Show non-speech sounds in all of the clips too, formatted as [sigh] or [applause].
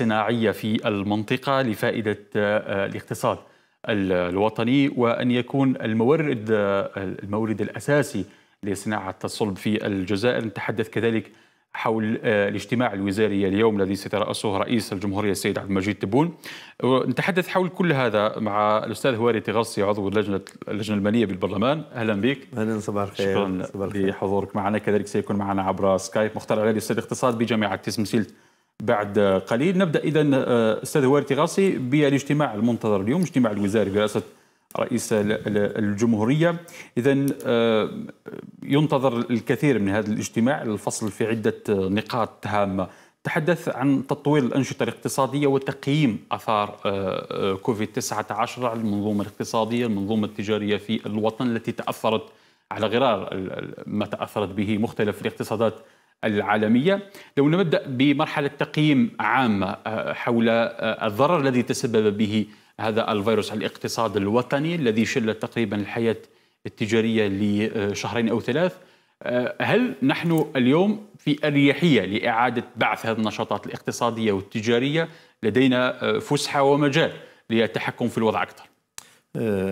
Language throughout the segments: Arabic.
صناعية في المنطقة لفائدة آه، آه، الاقتصاد الوطني وأن يكون المورد آه، المورد الأساسي لصناعة الصلب في الجزائر نتحدث كذلك حول الاجتماع الوزاري اليوم الذي سيترأسه رئيس الجمهورية السيد عبد المجيد تبون نتحدث حول كل هذا مع الأستاذ هواري تغصي عضو اللجنة اللجنة المالية بالبرلمان أهلا بك أهلا صباح الخير شكرا لحضورك معنا كذلك سيكون معنا عبر سكايب مختار علي الاقتصاد اقتصاد بجامعة تسمسيلت بعد قليل نبدا اذا آه، استاذ هواري تيغاصي بالاجتماع المنتظر اليوم اجتماع الوزاري برئاسه رئيس الجمهوريه اذا آه، ينتظر الكثير من هذا الاجتماع الفصل في عده نقاط هامه تحدث عن تطوير الانشطه الاقتصاديه وتقييم اثار آه، كوفيد 19 على المنظومه الاقتصاديه المنظومه التجاريه في الوطن التي تاثرت على غرار ما تاثرت به مختلف الاقتصادات العالمية لو نبدأ بمرحلة تقييم عامة آه، حول آه، الضرر الذي تسبب به هذا الفيروس على الاقتصاد الوطني الذي شل تقريبا الحياة التجارية لشهرين أو ثلاث آه، هل نحن اليوم في أريحية لإعادة بعث هذه النشاطات الاقتصادية والتجارية لدينا فسحة ومجال للتحكم في الوضع أكثر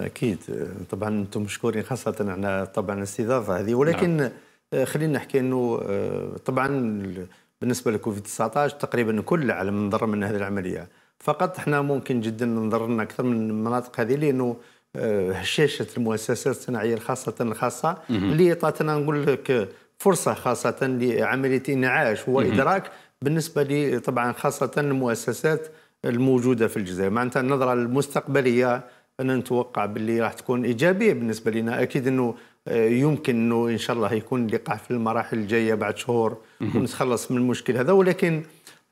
أكيد طبعا أنتم مشكورين خاصة على طبعا الاستضافة هذه ولكن نعم. آه، خلينا نحكي انه آه، طبعا بالنسبه لكوفيد 19 تقريبا كل العالم انضر من هذه العمليه فقط احنا ممكن جدا نضرنا اكثر من المناطق هذه لانه هشاشه آه، المؤسسات الصناعيه الخاصه الخاصه اللي اعطتنا نقول لك فرصه خاصه لعمليه انعاش وادراك بالنسبه لي طبعا خاصه المؤسسات الموجوده في الجزائر معناتها النظره المستقبليه انا نتوقع باللي راح تكون ايجابيه بالنسبه لنا اكيد انه آه، يمكن انه ان شاء الله يكون لقاء في المراحل الجايه بعد شهور ونتخلص من المشكل هذا ولكن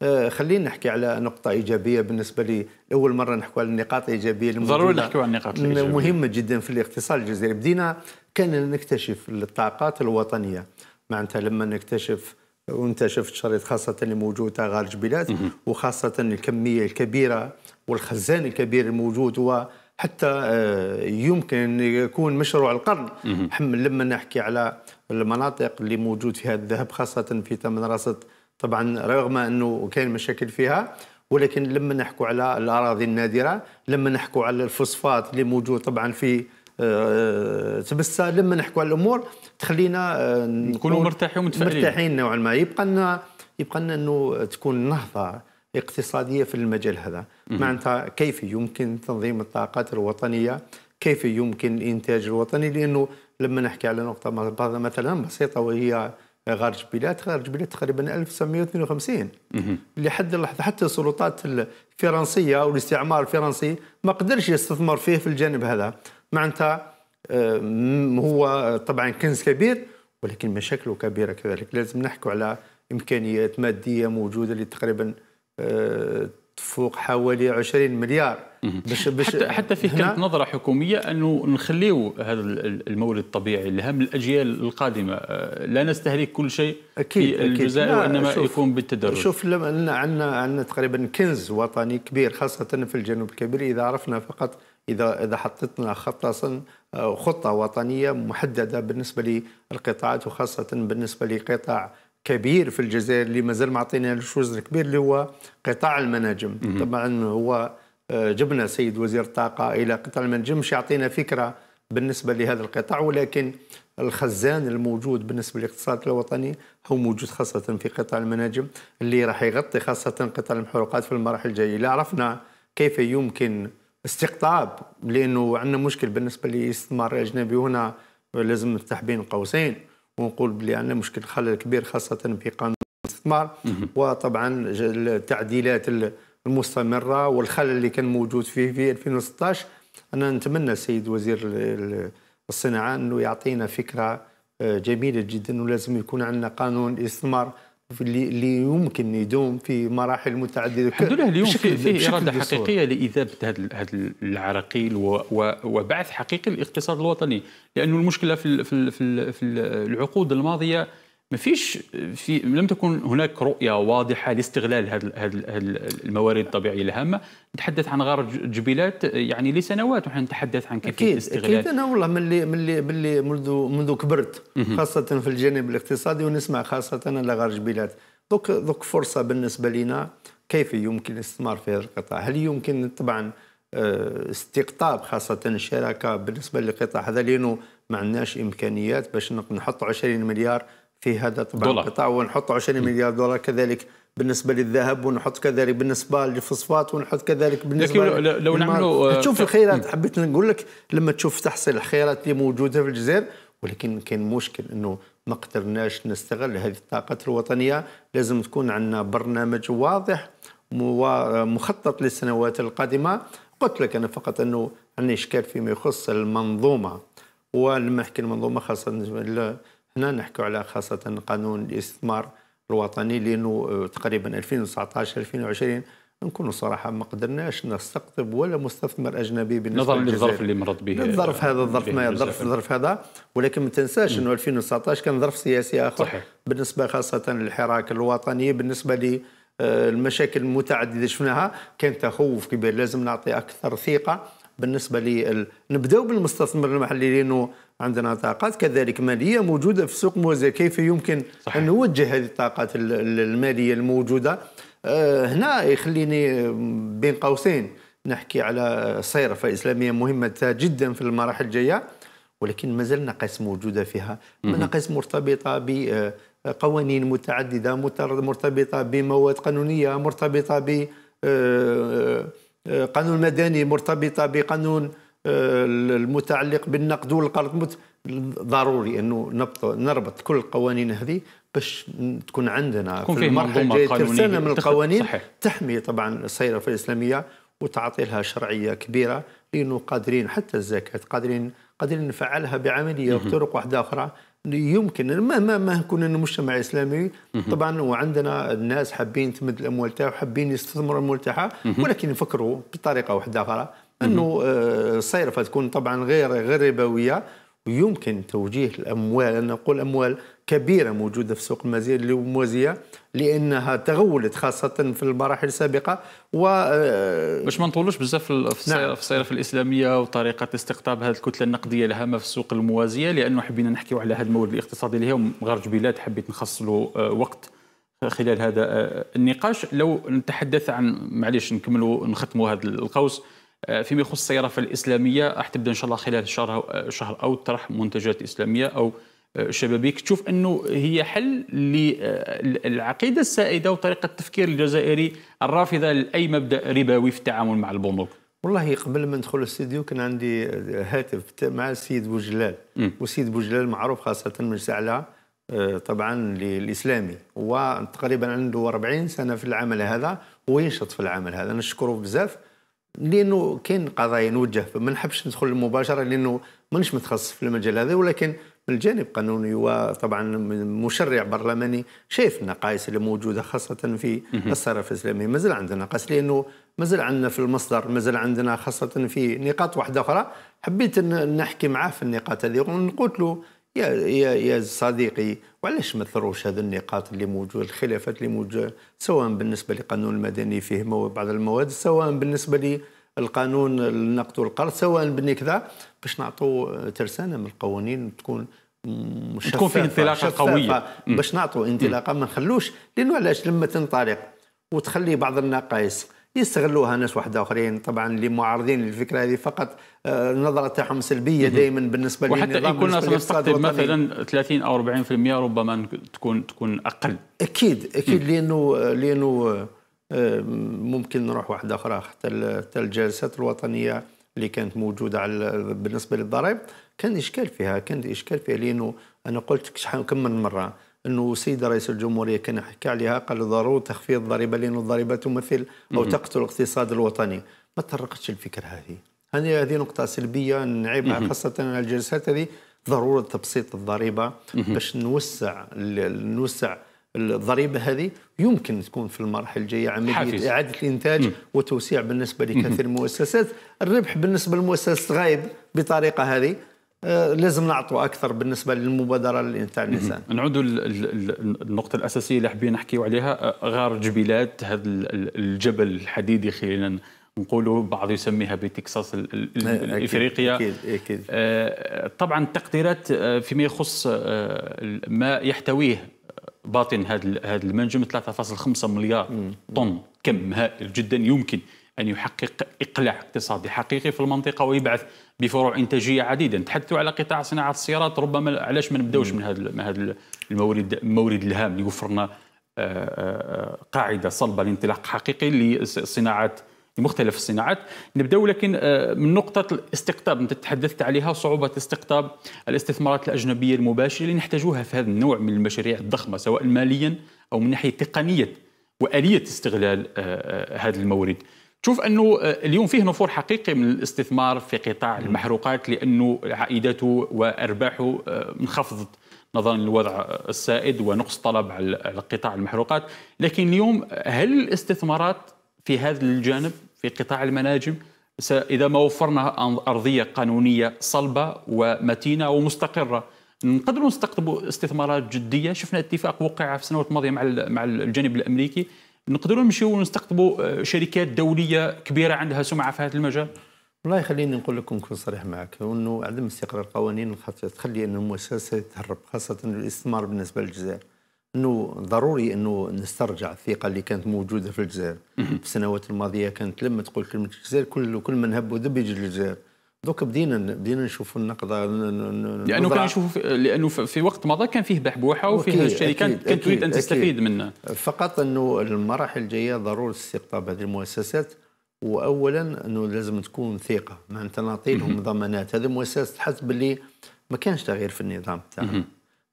آه، خلينا نحكي على نقطة إيجابية بالنسبة لي أول مرة نحكي على النقاط الإيجابية ضروري نحكي على النقاط الإيجابية مهمة جدا في الاقتصاد الجزائري بدينا كان نكتشف الطاقات الوطنية معناتها لما نكتشف وانت شفت الشريط خاصة اللي موجود خارج بلاد وخاصة الكمية الكبيرة والخزان الكبير الموجود هو حتى آه، يمكن أن يكون مشروع القرن حمل لما نحكي على المناطق اللي موجود فيها الذهب خاصة في منراسة طبعا رغم أنه كان مشاكل فيها ولكن لما نحكوا على الأراضي النادرة لما نحكوا على الفوسفات اللي موجود طبعا في آه، تبسة لما نحكوا على الأمور تخلينا آه، نكونوا مرتاحين ومتفائلين مرتاحين نوعا ما يبقى لنا يبقى لنا أنه تكون نهضة اقتصاديه في المجال هذا معناتها كيف يمكن تنظيم الطاقات الوطنيه كيف يمكن الانتاج الوطني لانه لما نحكي على نقطه مثلا بسيطه وهي غارج بلاد غارج بلاد تقريبا 1952 لحد اللحظه حتى السلطات الفرنسيه او الاستعمار الفرنسي ما قدرش يستثمر فيه في الجانب هذا معناتها هو طبعا كنز كبير ولكن مشاكله كبيره كذلك لازم نحكي على امكانيات ماديه موجوده اللي تقريبا آه، تفوق حوالي 20 مليار باش باش حتى, حتى فيه كانت نظره حكوميه انه نخليه هذا المولد الطبيعي الهم الاجيال القادمه آه، لا نستهلك كل شيء أكيد في الجزائر وانما يكون بالتدرج شوف لما عندنا عندنا تقريبا كنز وطني كبير خاصه في الجنوب الكبير اذا عرفنا فقط اذا اذا حطيتنا خطه آه، خطه وطنيه محدده بالنسبه للقطاعات وخاصه بالنسبه لقطاع كبير في الجزائر اللي مازال ما له وزن كبير اللي هو قطاع المناجم طبعا هو آه، جبنا سيد وزير الطاقه الى قطاع المناجم باش يعطينا فكره بالنسبه لهذا القطاع ولكن الخزان الموجود بالنسبه للاقتصاد الوطني هو موجود خاصه في قطاع المناجم اللي راح يغطي خاصه قطاع المحروقات في المراحل الجايه اللي عرفنا كيف يمكن استقطاب لانه عندنا مشكل بالنسبه للاستثمار الاجنبي هنا لازم نفتح بين قوسين ونقول بلي عندنا مشكل خلل كبير خاصه في قانون الاستثمار وطبعا التعديلات المستمره والخلل اللي كان موجود فيه في 2016 انا نتمنى السيد وزير الصناعه انه يعطينا فكره آه، جميله جدا ولازم يكون عندنا قانون استثمار اللي يمكن يدوم في مراحل متعدده الحمد لله اليوم في, اراده حقيقيه لاذابه هذا العراقيل وبعث حقيقي للاقتصاد الوطني لانه المشكله في في العقود الماضيه ما فيش في لم تكن هناك رؤيه واضحه لاستغلال هذه الموارد الطبيعيه الهامه نتحدث عن غار جبيلات يعني لسنوات ونحن نتحدث عن كيفيه الاستغلال اكيد انا والله ملي ملي ملي منذ منذ كبرت خاصه في الجانب الاقتصادي ونسمع خاصه على غار جبيلات دوك دوك فرصه بالنسبه لنا كيف يمكن الاستثمار في هذا القطاع هل يمكن طبعا آه، استقطاب خاصة الشراكة بالنسبة للقطاع هذا لأنه ما عندناش إمكانيات باش نحط 20 مليار في هذا طبعا القطاع ونحط 20 إيه. مليار دولار كذلك بالنسبه للذهب ونحط كذلك بالنسبه للفوسفات ونحط كذلك بالنسبه لكن لو, لو نعملوا تشوف آه، الخيرات حبيت نقول لك لما تشوف تحصيل الخيرات اللي موجوده في الجزائر ولكن كان مشكل انه ما قدرناش نستغل هذه الطاقات الوطنيه لازم تكون عندنا برنامج واضح مخطط للسنوات القادمه قلت لك انا فقط انه عندي اشكال فيما يخص المنظومه ولما نحكي المنظومه خاصه حنا نحكي على خاصه قانون الاستثمار الوطني لانه تقريبا 2019 2020 نكونوا صراحة ما قدرناش نستقطب ولا مستثمر أجنبي بالنسبة نظرا للظرف اللي مرت به الظرف هذا الظرف ما الظرف الظرف هذا ولكن ما تنساش أنه 2019 كان ظرف سياسي آخر صحيح. بالنسبة خاصة للحراك الوطني بالنسبة للمشاكل آه، المتعددة شفناها كان تخوف كبير لازم نعطي أكثر ثقة بالنسبه لي نبداو بالمستثمر المحلي لانه عندنا طاقات كذلك ماليه موجوده في السوق موازي كيف يمكن صحيح. ان نوجه هذه الطاقات الماليه الموجوده آه، هنا يخليني بين قوسين نحكي على صيرفة إسلامية مهمة جدا في المراحل الجاية ولكن مازال نقص موجودة فيها نقص مرتبطة بقوانين آه، متعددة مرتبطة بمواد قانونية مرتبطة ب آه، قانون مدني مرتبطه بقانون آه، المتعلق بالنقد والقرض ضروري انه نربط كل القوانين هذه باش تكون عندنا تكون في المرحله الجايه من القوانين صحيح. تحمي طبعا السيره الاسلاميه وتعطي لها شرعيه كبيره لانه قادرين حتى الزكاه قادرين قادرين نفعلها بعمليه وبطرق واحده اخرى يمكن مهما ما كنا مجتمع اسلامي طبعا وعندنا الناس حابين تمد الاموال تاعها وحابين يستثمروا الاموال تاعها ولكن يفكروا بطريقه واحده اخرى انه آه، الصيرفه تكون طبعا غير غير ربويه ويمكن توجيه الاموال انا نقول اموال كبيره موجوده في سوق المزيد الموازيه لانها تغولت خاصه في المراحل السابقه و آه، باش ما نطولوش بزاف في نعم. الاسلاميه وطريقه استقطاب هذه الكتله النقديه الهامه في السوق الموازيه لانه حبينا نحكيو على هذا المورد الاقتصادي اللي هو مغرج بلاد حبيت نخصص له آه، وقت خلال هذا آه، النقاش لو نتحدث عن معليش نكملوا نختموا هذا القوس فيما يخص الصيرفه الاسلاميه راح تبدا ان شاء الله خلال شهر شهر او طرح منتجات اسلاميه او شبابيك تشوف انه هي حل للعقيده آه، السائده وطريقه التفكير الجزائري الرافضه لاي مبدا ربوي في التعامل مع البنوك والله قبل ما ندخل الاستديو كان عندي هاتف مع السيد بوجلال والسيد بوجلال معروف خاصه من على آه، طبعا للاسلامي وتقريبا عنده 40 سنه في العمل هذا وينشط في العمل هذا نشكره بزاف لانه كاين قضايا نوجه ما نحبش ندخل مباشره لانه مانيش متخصص في المجال هذا ولكن من الجانب القانوني وطبعا مشرع برلماني شايف النقائص اللي موجوده خاصه في الصرف الاسلامي مازال عندنا نقص لانه مازال عندنا في المصدر مازال عندنا خاصه في نقاط واحده اخرى حبيت نحكي معاه في النقاط هذه ونقول له يا يا يا صديقي وعلاش ما تثروش هذه النقاط اللي موجوده الخلافات اللي موجوده سواء بالنسبه للقانون المدني فيه بعض المواد سواء بالنسبه القانون النقد والقرض سواء بني كذا باش نعطوا ترسانه من القوانين تكون شفافة تكون فيه انطلاقه قويه باش نعطوا انطلاقه ما نخلوش لانه علاش لما تنطلق وتخلي بعض النقائص يستغلوها ناس واحد اخرين طبعا اللي معارضين للفكره هذه فقط النظره آه، تاعهم سلبيه دائما بالنسبه للنظام وحتى ان كنا سنستقطب مثلا 30 او 40% ربما تكون تكون اقل اكيد اكيد لانه لانه ممكن نروح واحده اخرى حتى حتى الجلسات الوطنيه اللي كانت موجوده على بالنسبه للضرائب كان اشكال فيها كان اشكال فيها لانه انا قلت شحال كم من مره انه السيد رئيس الجمهوريه كان حكى عليها قال ضروري تخفيض الضريبه لانه الضريبه تمثل او تقتل الاقتصاد الوطني ما طرقتش الفكره هذه هذه هذه نقطه سلبيه نعيب خاصه على الجلسات هذه ضروره تبسيط الضريبه باش نوسع نوسع الضريبه هذه يمكن تكون في المرحله الجايه عمليه حافز. اعاده الانتاج م. وتوسيع بالنسبه لكثير من المؤسسات، الربح بالنسبه للمؤسسات غايب بطريقه هذه آه، لازم نعطوا اكثر بالنسبه للمبادره للانتاع الانسان. نعود النقطه الاساسيه اللي حابين نحكيو عليها آه، غار جبيلات هذا الجبل الحديدي خلينا نقولوا بعض يسميها بتكساس الافريقيا أكيد أكيد. أكيد. آه، طبعا التقديرات فيما يخص ما يحتويه باطن هذا المنجم 3.5 مليار طن كم هائل جدا يمكن أن يحقق إقلاع اقتصادي حقيقي في المنطقة ويبعث بفروع إنتاجية عديدة نتحدثوا على قطاع صناعة السيارات ربما علاش ما نبداوش من هذا هذا المورد المورد الهام اللي وفرنا آه، آه، آه، قاعدة صلبة لانطلاق حقيقي لصناعة لمختلف الصناعات نبدأ لكن آه، من نقطه الاستقطاب انت تحدثت عليها صعوبه استقطاب الاستثمارات الاجنبيه المباشره اللي نحتاجوها في هذا النوع من المشاريع الضخمه سواء ماليا او من ناحيه تقنيه واليه استغلال آه، آه، هذا المورد تشوف انه اليوم فيه نفور حقيقي من الاستثمار في قطاع المحروقات لانه عائداته وارباحه انخفضت نظرا للوضع السائد ونقص طلب على قطاع المحروقات لكن اليوم هل الاستثمارات في هذا الجانب في قطاع المناجم إذا ما وفرنا أرضية قانونية صلبة ومتينة ومستقرة نقدروا نستقطبوا استثمارات جدية شفنا اتفاق وقع في السنوات الماضية مع مع الجانب الأمريكي نقدروا نمشي ونستقطب آه، شركات دولية كبيرة عندها سمعة في هذا المجال والله خليني نقول لكم نكون صريح معك انه عدم استقرار القوانين تخلي ان المؤسسه تهرب خاصه الاستثمار بالنسبه للجزائر انه ضروري انه نسترجع الثقه اللي كانت موجوده في الجزائر في السنوات الماضيه كانت لما تقول كلمه الجزائر كل كل من هب ودب يجي للجزائر دوك بدينا بدينا نشوفوا النقضه لانه كان نشوف لانه في وقت مضى كان فيه بحبوحه وفيه الشركات كانت تريد ان تستفيد منه فقط انه المراحل الجايه ضروري استقطاب هذه المؤسسات واولا انه لازم تكون ثقه معناتها نعطي لهم ضمانات هذه المؤسسات تحس باللي ما كانش تغيير في النظام تاعها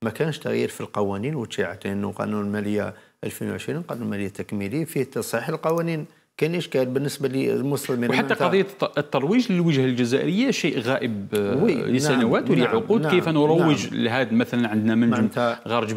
ما كانش تغيير في القوانين وتشاعت لانه قانون الماليه 2020 قانون الماليه التكميلي فيه تصحيح القوانين كان اشكال بالنسبه للمسلمين وحتى قضيه الترويج للوجهه الجزائريه شيء غائب آه، لسنوات نعم ولعقود نعم كيف نروج نعم لهذا مثلا عندنا منجم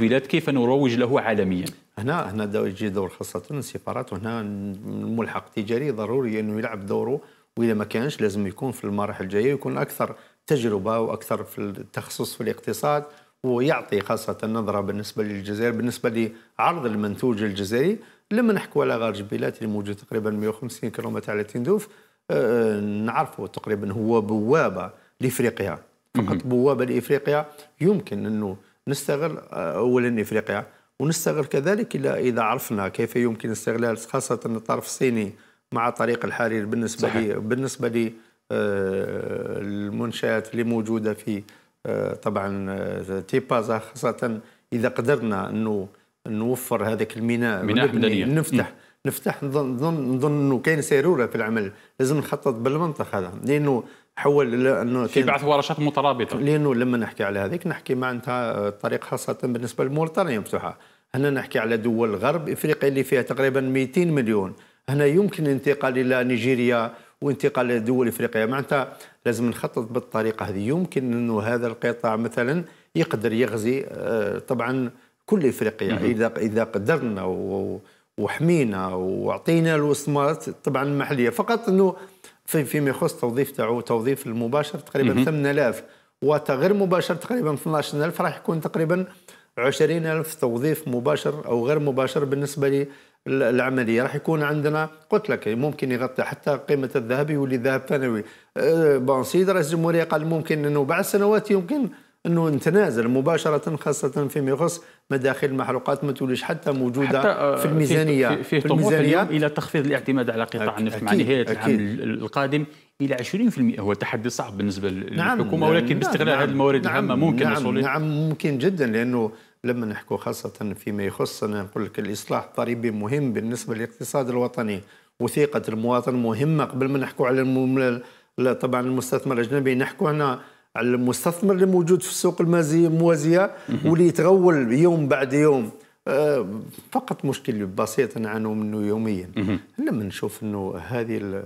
بلاد كيف نروج له عالميا هنا هنا يجي دور خاصه السفارات وهنا الملحق التجاري ضروري انه يلعب دوره واذا ما كانش لازم يكون في المراحل الجايه يكون اكثر تجربه واكثر في التخصص في الاقتصاد ويعطي خاصة نظرة بالنسبة للجزائر بالنسبة لعرض المنتوج الجزائري لما نحكوا على غار جبيلات اللي موجود تقريبا 150 كيلومتر على تندوف آه، نعرفوا تقريبا هو بوابة لإفريقيا فقط بوابة لإفريقيا يمكن أنه نستغل أولا إفريقيا ونستغل كذلك إذا عرفنا كيف يمكن استغلال خاصة الطرف الصيني مع طريق الحرير بالنسبة صحيح. لي بالنسبة لي آه، المنشآت اللي موجودة في آه، طبعا آه، تيباز خاصه اذا قدرنا انه نوفر هذاك الميناء ميناء نفتح م. نفتح نظن نظن انه كاين سيروره في العمل لازم نخطط بالمنطق هذا لانه حول لانه في بعث ورشات مترابطه لانه لما نحكي على هذيك نحكي معناتها الطريق آه، خاصه بالنسبه لموريتانيا مفتوحه هنا نحكي على دول غرب افريقيا اللي فيها تقريبا 200 مليون هنا يمكن الانتقال الى نيجيريا وانتقال لدول افريقيا معناتها لازم نخطط بالطريقه هذه يمكن انه هذا القطاع مثلا يقدر يغزي آه، طبعا كل افريقيا اذا اذا قدرنا وحمينا وعطينا الوسمات طبعا المحليه فقط انه في فيما يخص توظيف تاعو توظيف المباشر تقريبا 8000 وغير مباشر تقريبا 12000 راح يكون تقريبا 20000 توظيف مباشر او غير مباشر بالنسبه العمليه راح يكون عندنا قلت لك ممكن يغطي حتى قيمه الذهب يولي ذهب ثانوي أه، بون سيد رئيس الجمهوريه قال ممكن انه بعد سنوات يمكن انه نتنازل مباشره خاصه فيما يخص مداخل المحروقات ما توليش حتى موجوده حتى أه، في الميزانيه في, في, في الميزانيه الى تخفيض الاعتماد على قطاع النفط مع نهايه العام القادم الى 20% هو تحدي صعب بالنسبه نعم، للحكومه نعم ولكن باستغلال نعم هذه الموارد نعم الهامه ممكن نعم, نعم ممكن جدا لانه لما نحكو خاصة فيما يخصنا نقول لك الإصلاح الضريبي مهم بالنسبة للاقتصاد الوطني وثيقة المواطن مهمة قبل ما نحكو على الم... طبعا المستثمر الأجنبي نحكو هنا على المستثمر اللي موجود في السوق الموازية واللي يتغول يوم بعد يوم آه، فقط مشكل بسيط نعانوا منه يوميا لما نشوف انه هذه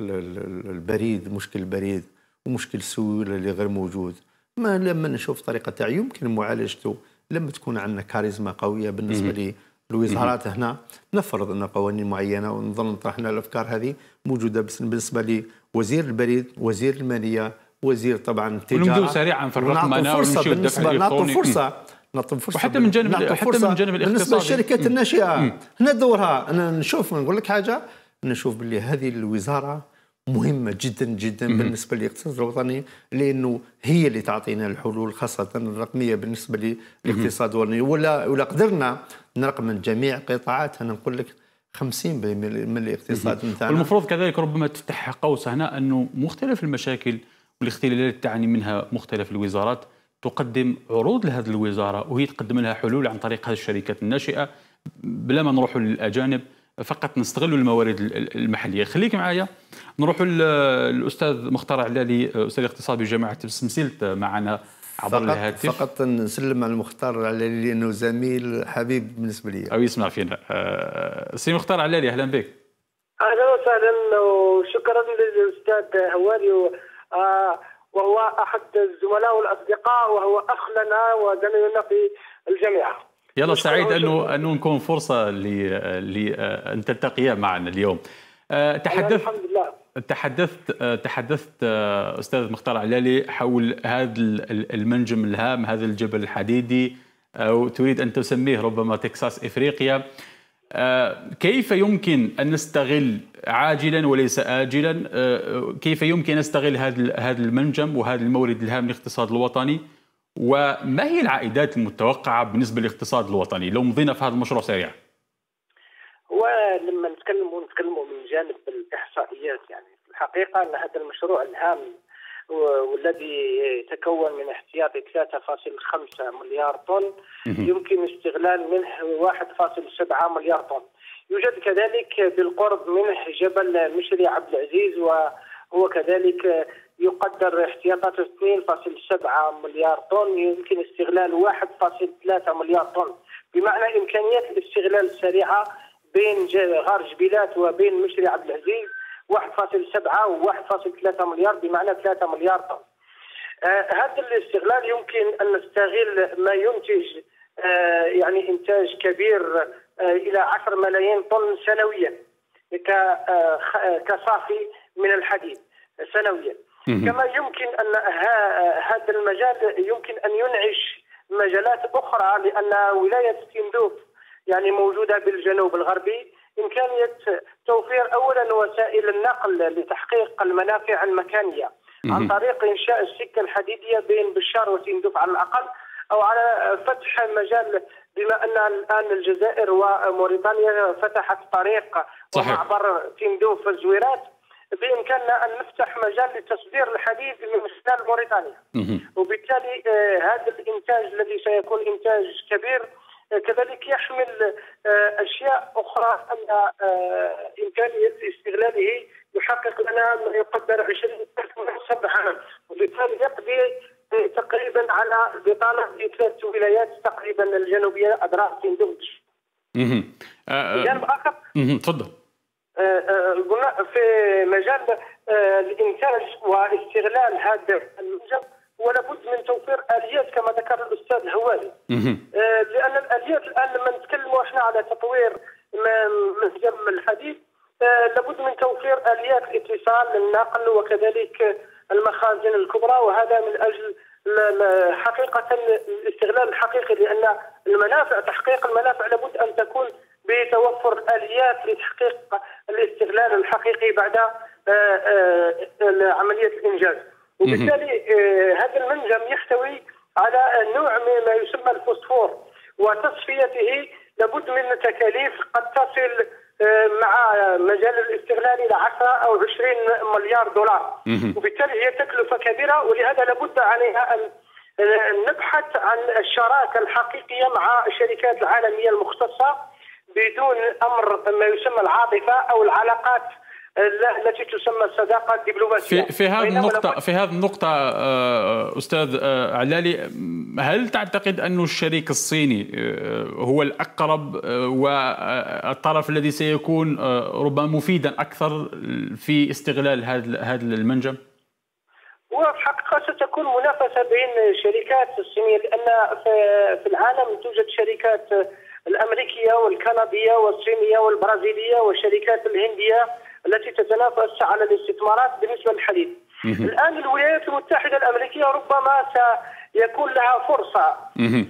البريد مشكل البريد ومشكل السيوله اللي غير موجود ما لما نشوف طريقه تاع يمكن معالجته لما تكون عندنا كاريزما قويه بالنسبه للوزارات هنا نفرض ان قوانين معينه ونظل طرحنا الافكار هذه موجوده بالنسبه لوزير البريد وزير الماليه وزير طبعا التجاره ونمدوا سريعا في الرقم انا فرصه بالنسبه نعطوا فرصه نعطوا فرصه وحتى من جانب حتى من جانب الاقتصادي بالنسبه للشركات الناشئه هنا دورها انا نشوف نقول لك حاجه نشوف باللي هذه الوزاره مهمه جدا جدا بالنسبه للاقتصاد الوطني لانه هي اللي تعطينا الحلول خاصه الرقميه بالنسبه للاقتصاد الوطني ولا ولا قدرنا نرقم جميع قطاعات انا نقول لك 50% من الاقتصاد نتاعنا والمفروض كذلك ربما تفتح قوس هنا انه مختلف المشاكل والاختلالات تعاني منها مختلف الوزارات تقدم عروض لهذه الوزاره وهي تقدم لها حلول عن طريق هذه الشركات الناشئه بلا ما نروحوا للاجانب فقط نستغلوا الموارد المحليه خليك معايا نروحوا للاستاذ مختار علالي استاذ الاقتصاد بجامعه السمسيلت معنا عبر الهاتف فقط نسلم على المختار علالي لانه زميل حبيب بالنسبه لي او يسمع فينا آه، سي مختار علالي اهلا بك اهلا وسهلا وشكرا للاستاذ هوالي آه، وهو احد الزملاء والاصدقاء وهو اخ لنا وزميلنا في الجامعه يلا سعيد انه انه نكون فرصه ل لان آه، تلتقيا معنا اليوم آه، تحدثت يعني تحدثت آه، تحدثت استاذ مختار علالي حول هذا المنجم الهام هذا الجبل الحديدي او تريد ان تسميه ربما تكساس افريقيا كيف يمكن ان نستغل عاجلا وليس اجلا كيف يمكن ان نستغل هذا هذا المنجم وهذا المورد الهام للاقتصاد الوطني وما هي العائدات المتوقعة بالنسبة للاقتصاد الوطني لو مضينا في هذا المشروع سريع هو لما نتكلموا من جانب الإحصائيات يعني في الحقيقة أن هذا المشروع الهام والذي تكون من احتياطي 3.5 مليار طن يمكن استغلال منه 1.7 مليار طن يوجد كذلك بالقرب منه جبل مشري عبد العزيز وهو كذلك يقدر احتياطاته 2.7 مليار طن يمكن استغلال 1.3 مليار طن بمعنى إمكانيات الاستغلال السريعة بين غار جبيلات وبين مشري عبد العزيز 1.7 و 1.3 مليار بمعنى 3 مليار طن آه هذا الاستغلال يمكن أن نستغل ما ينتج آه يعني إنتاج كبير آه إلى 10 ملايين طن سنويا آه، كصافي من الحديد سنويا كما يمكن أن هذا المجال يمكن أن ينعش مجالات أخرى لأن ولاية تندوف يعني موجودة بالجنوب الغربي إمكانية توفير أولا وسائل النقل لتحقيق المنافع المكانية عن طريق إنشاء السكة الحديدية بين بشار وتندوف على الأقل أو على فتح مجال بما أن الآن الجزائر وموريتانيا فتحت طريق صحيح. ومعبر سندوف الزويرات بامكاننا ان نفتح مجال لتصدير الحديد من خلال موريتانيا وبالتالي آه، هذا الانتاج الذي سيكون انتاج كبير آه، كذلك يحمل آه، اشياء اخرى ان امكانيه استغلاله يحقق لنا ما يقدر 20000 منصب عمل وبالتالي يقضي تقريبا على بطاله ثلاث ولايات تقريبا الجنوبيه اضرار تندوج. جانب اخر تفضل آه، آه، قلنا في مجال آه، الانتاج واستغلال هذا المنجم ولابد من توفير اليات كما ذكر الاستاذ الهوالي لان الاليات الان لما نتكلموا احنا على تطوير منجم الحديد لابد من توفير اليات الاتصال للنقل وكذلك المخازن الكبرى وهذا من اجل حقيقه الاستغلال الحقيقي لان المنافع تحقيق المنافع لابد ان الحقيقي بعد آه، آه، عمليه الانجاز وبالتالي آه، هذا المنجم يحتوي على نوع ما يسمى الفوسفور وتصفيته لابد من تكاليف قد تصل مع مجال الاستغلال الى 10 او 20 مليار دولار وبالتالي هي تكلفه كبيره ولهذا لابد عليها ان نبحث عن الشراكه الحقيقيه مع الشركات العالميه المختصه بدون امر ما يسمى العاطفه او العلاقات آه، التي تسمى الصداقه الدبلوماسيه في, في هذه النقطه في هذه النقطه آه، آه، استاذ علالي هل تعتقد ان الشريك الصيني هو الاقرب والطرف الذي سيكون ربما مفيدا اكثر في استغلال هذا هذا المنجم؟ وحقيقه الحقيقه ستكون منافسه بين الشركات الصينيه لان في العالم توجد شركات الامريكيه والكنديه والصينيه والبرازيليه والشركات الهنديه التي تتنافس على الاستثمارات بالنسبه للحديد. الان الولايات المتحده الامريكيه ربما سيكون لها فرصه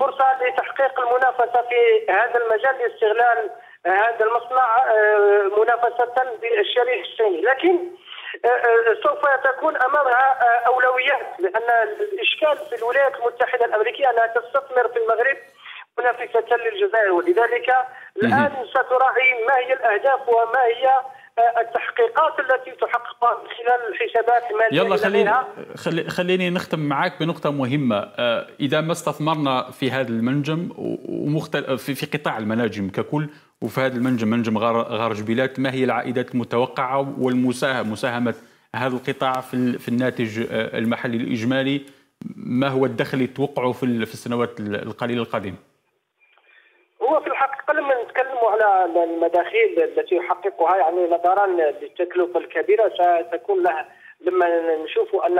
فرصه لتحقيق المنافسه في هذا المجال لاستغلال هذا المصنع آه، منافسه بالشريح الصيني، لكن آه، آه، سوف تكون امامها اولويات لان الاشكال في الولايات المتحده الامريكيه انها تستثمر في المغرب منافسه للجزائر ولذلك الان ستراعي ما هي الاهداف وما هي التحقيقات التي تحققها من خلال الحسابات الماليه يلا خليني خليني نختم معك بنقطه مهمه آه، اذا ما استثمرنا في هذا المنجم ومختلف آه، في, قطاع المناجم ككل وفي هذا المنجم منجم غار, غار جبيلات ما هي العائدات المتوقعه والمساهمه مساهمه هذا القطاع في, في الناتج آه، المحلي الاجمالي ما هو الدخل اللي توقعه في السنوات القليله القادمه هو في الحقيقه لما نتكلموا على المداخيل التي يحققها يعني نظرا للتكلفه الكبيره ستكون لها لما نشوفوا ان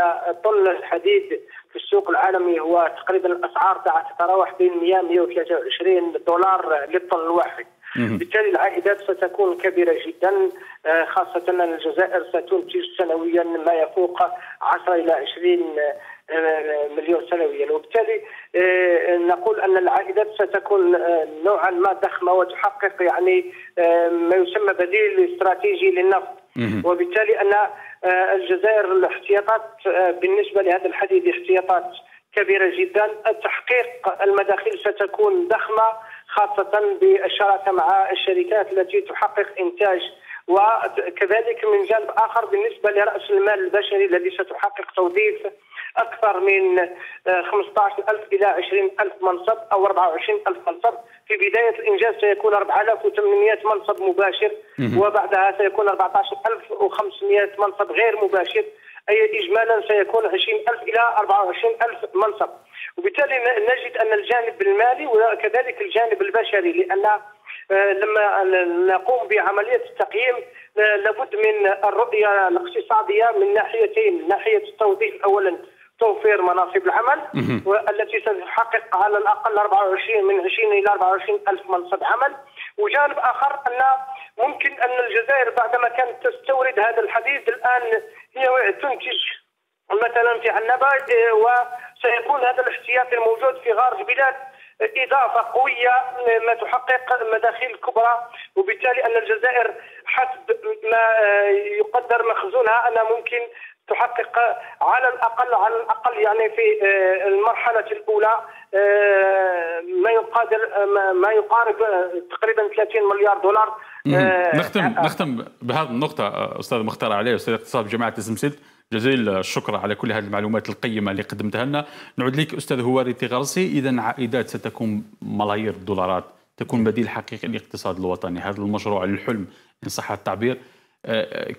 طن الحديد في السوق العالمي هو تقريبا الاسعار تاعها تتراوح بين 100 123 دولار للطن الواحد بالتالي العائدات ستكون كبيره جدا خاصه ان الجزائر ستنتج سنويا ما يفوق 10 الى 20 مليون سنويا وبالتالي آه، نقول ان العائدات ستكون آه، نوعا ما ضخمه وتحقق يعني آه، ما يسمى بديل استراتيجي للنفط وبالتالي ان الجزائر الاحتياطات بالنسبه لهذا الحديد احتياطات كبيره جدا تحقيق المداخيل ستكون ضخمه خاصه بالشراكه مع الشركات التي تحقق انتاج وكذلك من جانب اخر بالنسبه لراس المال البشري الذي ستحقق توظيف أكثر من 15000 آه، إلى 20000 منصب أو 24000 منصب في بداية الإنجاز سيكون 4800 منصب مباشر وبعدها سيكون 14500 منصب غير مباشر أي إجمالا سيكون 20000 إلى 24000 منصب وبالتالي نجد أن الجانب المالي وكذلك الجانب البشري لأن آه، لما نقوم بعملية التقييم آه، لابد من الرؤية الاقتصادية من ناحيتين ناحية التوظيف أولا توفير مناصب العمل والتي ستحقق على الاقل 24 من 20 الى 24 الف منصب عمل وجانب اخر ان ممكن ان الجزائر بعدما كانت تستورد هذا الحديد الان هي تنتج مثلا في عنابه وسيكون هذا الاحتياط الموجود في غار البلاد إضافة قوية ما تحقق مداخيل كبرى وبالتالي أن الجزائر حسب ما يقدر مخزونها أنها ممكن تحقق على الاقل على الاقل يعني في آه، المرحله الاولى آه، ما يقادر آه، ما يقارب تقريبا 30 مليار دولار نختم يعني نختم بهذه النقطه استاذ مختار علي استاذ اقتصاد جامعه السمسيل جزيل الشكر على كل هذه المعلومات القيمة اللي قدمتها لنا نعود لك أستاذ هواري تغرسي إذا عائدات ستكون ملايير الدولارات تكون بديل حقيقي للاقتصاد الوطني هذا المشروع للحلم إن صح التعبير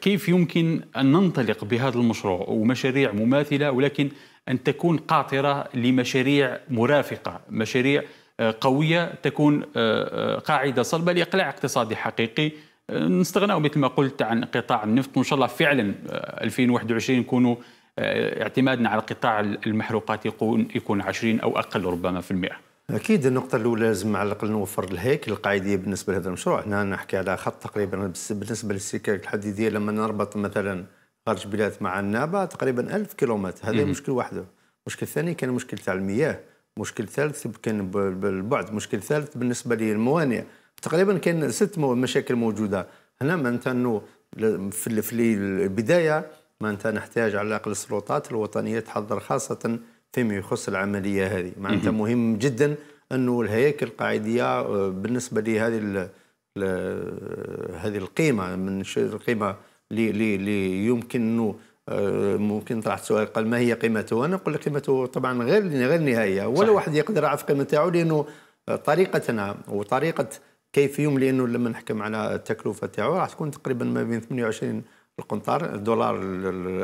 كيف يمكن أن ننطلق بهذا المشروع ومشاريع مماثلة ولكن أن تكون قاطرة لمشاريع مرافقة مشاريع آه، قوية تكون آه، آه، قاعدة صلبة لإقلاع اقتصادي حقيقي نستغنى مثل ما قلت عن قطاع النفط وإن شاء الله فعلا 2021 يكونوا اعتمادنا على قطاع المحروقات يكون يكون 20 أو أقل ربما في المئة اكيد النقطه الاولى لازم على الاقل نوفر الهيكل القاعديه بالنسبه لهذا المشروع هنا نحكي على خط تقريبا بالنسبه للسكك الحديديه لما نربط مثلا خارج بلاد مع النابه تقريبا 1000 كيلومتر هذا مشكل واحده المشكل الثاني كان مشكل تاع المياه مشكل ثالث كان بالبعد مشكل ثالث بالنسبه للموانئ تقريبا كان ست مشاكل موجوده هنا معناتها انه في البدايه معناتها نحتاج على الاقل السلطات الوطنيه تحضر خاصه فيما يخص العملية هذه معناتها مهم جدا أنه الهياكل القاعدية آه، بالنسبة لهذه هذه القيمة من القيمة اللي يمكن أنه آه، ممكن طرحت سؤال قال ما هي قيمته انا نقول قيمته طبعا غير غير نهائيه ولا صحيح. واحد يقدر يعرف قيمه تاعو لانه آه، طريقتنا وطريقه كيف يوم لانه لما نحكم على التكلفه تاعو راح تكون تقريبا ما بين 28 القنطار دولار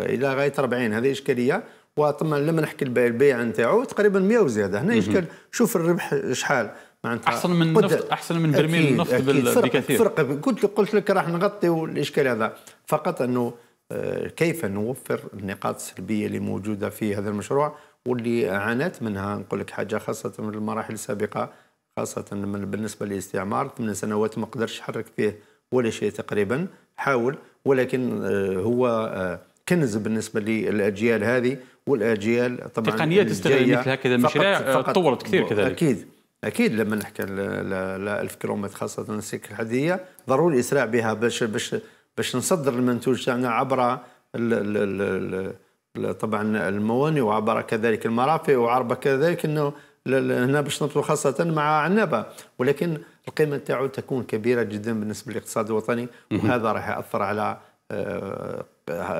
الى غايه 40 هذه اشكاليه وطبعا لما نحكي البيع نتاعو تقريبا 100 وزياده هنا يشكل شوف الربح شحال معناتها احسن من النفط احسن من برميل النفط بكثير فرق قلت قلت لك راح نغطي الاشكال هذا فقط انه آه، كيف نوفر النقاط السلبيه اللي موجوده في هذا المشروع واللي عانت منها نقول لك حاجه خاصه من المراحل السابقه خاصه من بالنسبه للاستعمار ثمان سنوات ما قدرش يحرك فيه ولا شيء تقريبا حاول ولكن آه، هو آه، كنز بالنسبه للاجيال هذه والاجيال طبعا تقنيات استغلال مثل هكذا المشاريع تطورت كثير كذلك اكيد اكيد لما نحكي ل 1000 كيلومتر خاصه السكه الحديديه ضروري اسراع بها باش باش باش نصدر المنتوج تاعنا عبر الـ الـ الـ طبعا الموانئ وعبر كذلك المرافق وعبر كذلك انه هنا باش نطلب خاصه مع عنابه ولكن القيمه تاعو تكون كبيره جدا بالنسبه للاقتصاد الوطني وهذا راح ياثر على آه،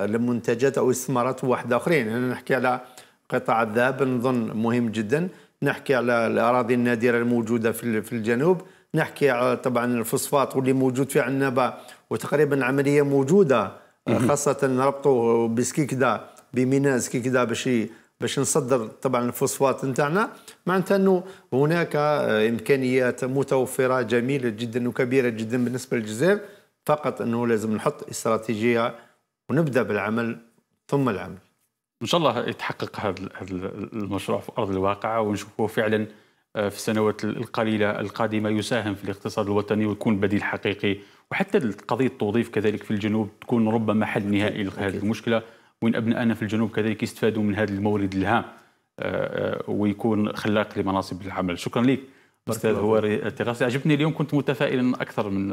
لمنتجات او استثمارات واحد اخرين انا يعني نحكي على قطاع الذهب نظن مهم جدا نحكي على الاراضي النادره الموجوده في الجنوب نحكي على طبعا الفوسفات واللي موجود في عنابه وتقريبا عمليه موجوده خاصه ربطه بسكيكدا بميناء سكيكدا باش باش نصدر طبعا الفوسفات نتاعنا معناتها انه هناك امكانيات متوفره جميله جدا وكبيره جدا بالنسبه للجزائر فقط انه لازم نحط استراتيجيه ونبدا بالعمل ثم العمل ان شاء الله يتحقق هذا المشروع في ارض الواقع ونشوفه فعلا آه، في السنوات القليله القادمه يساهم في الاقتصاد الوطني ويكون بديل حقيقي وحتى قضيه التوظيف كذلك في الجنوب تكون ربما حل نهائي لهذه المشكله وين ابنائنا في الجنوب كذلك يستفادوا من هذا المورد الهام آه، آه، ويكون خلاق لمناصب العمل شكرا لك استاذ هواري تغرسي عجبتني اليوم كنت متفائلا اكثر من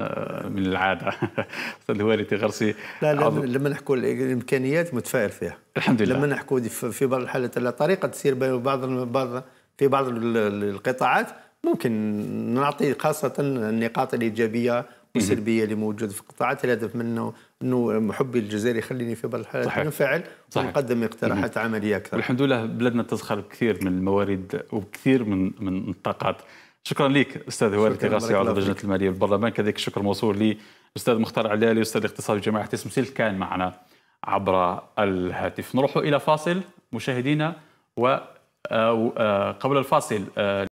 من العاده [laughs] استاذ هواري تغرسي لا لما, عضو... لما نحكوا الامكانيات متفائل فيها الحمد لله لما نحكوا في بعض الحالات على طريقه تسير بين بعض بعض في بعض القطاعات ممكن نعطي خاصه النقاط الايجابيه والسلبيه اللي موجوده في القطاعات الهدف منه انه محبي الجزائر يخليني في بعض الحالات ننفعل ونقدم اقتراحات عمليه اكثر والحمد لله بلادنا تزخر بكثير من الموارد وكثير من من الطاقات شكرا لك استاذ هواري غاسي عضو لجنه الماليه بالبرلمان كذلك الشكر موصول لاستاذ مختار علالي استاذ الاقتصاد اسم سيل كان معنا عبر الهاتف نروح الى فاصل مشاهدينا وقبل آه، آه، الفاصل آه،